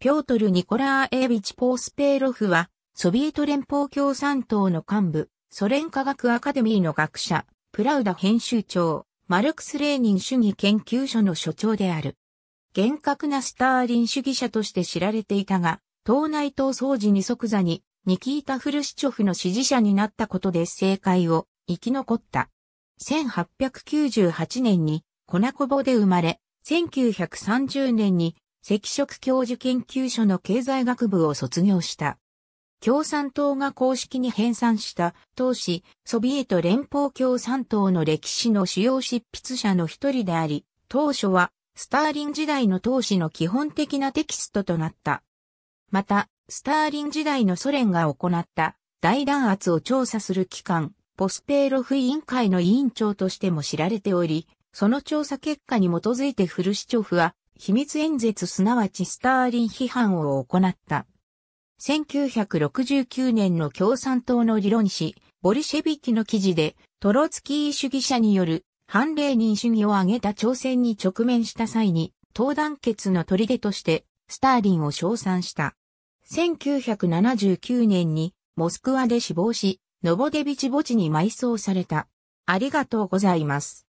ピョートル・ニコラーエービチ・ポースペーロフは、ソビエト連邦共産党の幹部、ソ連科学アカデミーの学者、プラウダ編集長、マルクス・レーニン主義研究所の所長である。厳格なスターリン主義者として知られていたが、党内闘争時に即座に、ニキータ・フルシチョフの支持者になったことで政界を生き残った。1898年にコナコボで生まれ、1930年に赤色教授研究所の経済学部を卒業した。共産党が公式に編纂した当時、ソビエト連邦共産党の歴史の主要執筆者の一人であり、当初はスターリン時代の党史の基本的なテキストとなった。また、スターリン時代のソ連が行った大弾圧を調査する機関、ポスペーロフ委員会の委員長としても知られており、その調査結果に基づいてフルシチョフは秘密演説すなわちスターリン批判を行った。1969年の共産党の理論誌、ボリシェビキの記事で、トロツキー主義者による反例人主義を挙げた挑戦に直面した際に、党団結の砦として、スターリンを称賛した。1979年に、モスクワで死亡し、ノボデビチ墓地に埋葬された。ありがとうございます。